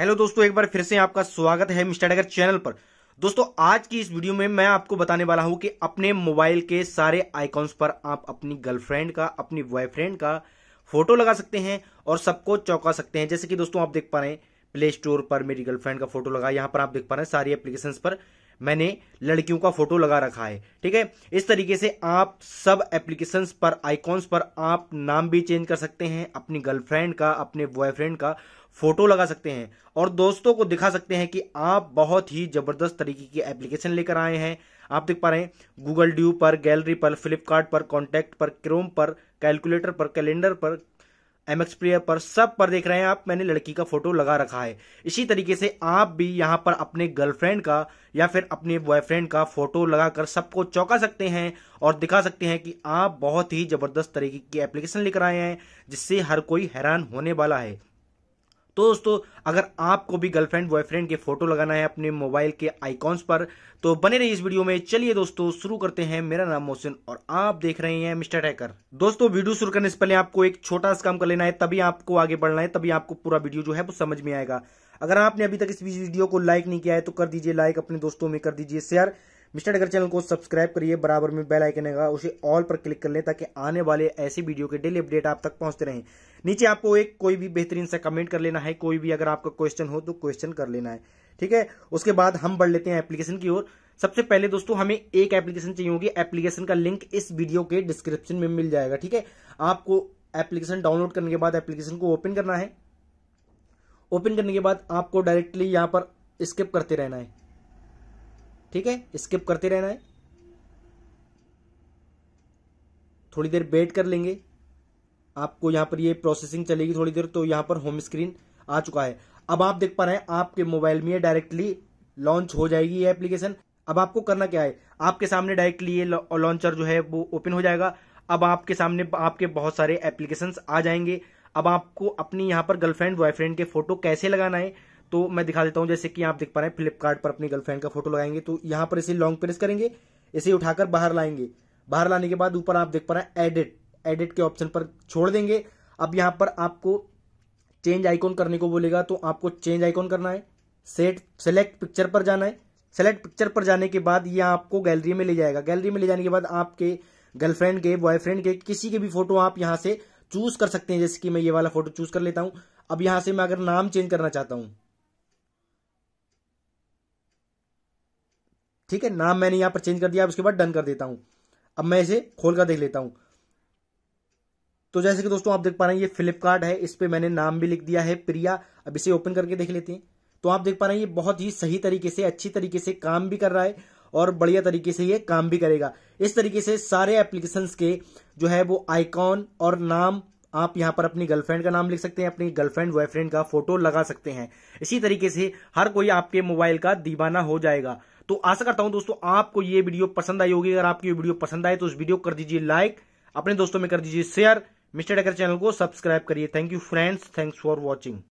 hello दोस्तों एक बार फिर से आपका स्वागत है मिस्टर चैनल पर दोस्तों आज की इस वीडियो में मैं आपको बताने वाला हूं कि अपने मोबाइल के सारे आइकॉन्स पर आप अपनी गर्लफ्रेंड का अपनी बॉयफ्रेंड का फोटो लगा सकते हैं और सबको चौंका सकते हैं जैसे कि दोस्तों आप देख पा रहे हैं प्ले स्टोर पर मेरी गर्लफ्रेंड का फोटो लगा यहाँ पर आप देख पा रहे हैं सारी एप्लीकेशन पर मैंने लड़कियों का फोटो लगा रखा है ठीक है इस तरीके से आप सब एप्लीकेशन पर आइकॉन्स पर आप नाम भी चेंज कर सकते हैं अपनी गर्लफ्रेंड का अपने बॉयफ्रेंड का फोटो लगा सकते हैं और दोस्तों को दिखा सकते हैं कि आप बहुत ही ज़बरदस्त तरीके की एप्लीकेशन लेकर आए हैं आप देख पा रहे हैं गूगल ड्यू पर गैलरी पर फ्लिपकार्ट पर कॉन्टैक्ट पर क्रोम पर कैलकुलेटर पर कैलेंडर पर एम एक्स प्लेयर पर सब पर देख रहे हैं आप मैंने लड़की का फोटो लगा रखा है इसी तरीके से आप भी यहाँ पर अपने गर्लफ्रेंड का या फिर अपने बॉयफ्रेंड का फोटो लगाकर सबको चौंका सकते हैं और दिखा सकते हैं कि आप बहुत ही ज़बरदस्त तरीके की एप्लीकेशन लेकर आए हैं जिससे हर कोई हैरान होने वाला है तो दोस्तों अगर आपको भी गर्लफ्रेंड बॉयफ्रेंड के फोटो लगाना है अपने मोबाइल के आइकॉन्स पर तो बने रहिए इस वीडियो में चलिए दोस्तों शुरू करते हैं मेरा नाम मोहसिन और आप देख रहे हैं मिस्टर टैकर दोस्तों वीडियो शुरू करने से पहले आपको एक छोटा सा काम कर लेना है तभी आपको आगे बढ़ना है तभी आपको पूरा वीडियो जो है वो समझ में आएगा अगर आपने अभी तक इस वीडियो को लाइक नहीं किया है तो कर दीजिए लाइक अपने दोस्तों में कर दीजिए शेयर मिस्टर डगर चैनल को सब्सक्राइब करिए बराबर में बेल आइकन है उसे ऑल पर क्लिक कर लें ताकि आने वाले ऐसे वीडियो के डेली अपडेट आप तक पहुंचते रहें नीचे आपको एक कोई भी बेहतरीन सा कमेंट कर लेना है कोई भी अगर आपका क्वेश्चन हो तो क्वेश्चन कर लेना है ठीक है उसके बाद हम बढ़ लेते हैं एप्लीकेशन की ओर सबसे पहले दोस्तों हमें एक एप्लीकेशन चाहिए होगी एप्लीकेशन का लिंक इस वीडियो के डिस्क्रिप्शन में मिल जाएगा ठीक है आपको एप्लीकेशन डाउनलोड करने के बाद एप्लीकेशन को ओपन करना है ओपन करने के बाद आपको डायरेक्टली यहाँ पर स्किप करते रहना है ठीक है स्किप करते रहना है थोड़ी देर वेट कर लेंगे आपको यहां पर ये प्रोसेसिंग चलेगी थोड़ी देर तो यहां पर होम स्क्रीन आ चुका है अब आप देख पा रहे हैं आपके मोबाइल में डायरेक्टली लॉन्च हो जाएगी ये एप्लीकेशन अब आपको करना क्या है आपके सामने डायरेक्टली ये लॉन्चर जो है वो ओपन हो जाएगा अब आपके सामने आपके बहुत सारे एप्लीकेशंस आ जाएंगे अब आपको अपनी यहाँ पर गर्लफ्रेंड बॉयफ्रेंड के फोटो कैसे लगाना है तो मैं दिखा देता हूं जैसे कि आप देख पा रहे हैं फ्लिपकार्ट पर अपनी गर्लफ्रेंड का फोटो लगाएंगे तो यहां पर इसे लॉन्ग प्रेस करेंगे इसे उठाकर बाहर लाएंगे बाहर लाने के बाद ऊपर आप देख पा रहे हैं एडिट एडिट के ऑप्शन पर छोड़ देंगे अब यहाँ पर आपको चेंज आइकॉन करने को बोलेगा तो आपको चेंज आइकॉन करना है सेट सेलेक्ट पिक्चर पर जाना है सेलेक्ट पिक्चर पर जाने के बाद ये आपको गैलरी में ले जाएगा गैलरी में ले जाने के बाद आपके गर्लफ्रेंड के बॉयफ्रेंड के किसी के भी फोटो आप यहाँ से चूज कर सकते हैं जैसे कि मैं ये वाला फोटो चूज कर लेता हूं अब यहाँ से मैं अगर नाम चेंज करना चाहता हूँ ठीक है नाम मैंने यहां पर चेंज कर दिया उसके बाद डन कर देता हूं अब मैं इसे खोल कर देख लेता हूं तो जैसे कि दोस्तों आप देख पा रहे हैं ये फ्लिपकार्ट है इस पर मैंने नाम भी लिख दिया है प्रिया अब इसे ओपन करके देख लेते हैं तो आप देख पा रहे हैं ये बहुत ही सही तरीके से अच्छी तरीके से काम भी कर रहा है और बढ़िया तरीके से ये काम भी करेगा इस तरीके से सारे एप्लीकेशन के जो है वो आइकॉन और नाम आप यहां पर अपनी गर्लफ्रेंड का नाम लिख सकते हैं अपनी गर्लफ्रेंड बॉयफ्रेंड का फोटो लगा सकते हैं इसी तरीके से हर कोई आपके मोबाइल का दीवाना हो जाएगा तो आशा करता हूं दोस्तों आपको ये वीडियो पसंद आई होगी अगर आपको ये वीडियो पसंद आए तो इस वीडियो कर दीजिए लाइक अपने दोस्तों में कर दीजिए शेयर मिस्टर डेकर चैनल को सब्सक्राइब करिए thank you friends thanks for watching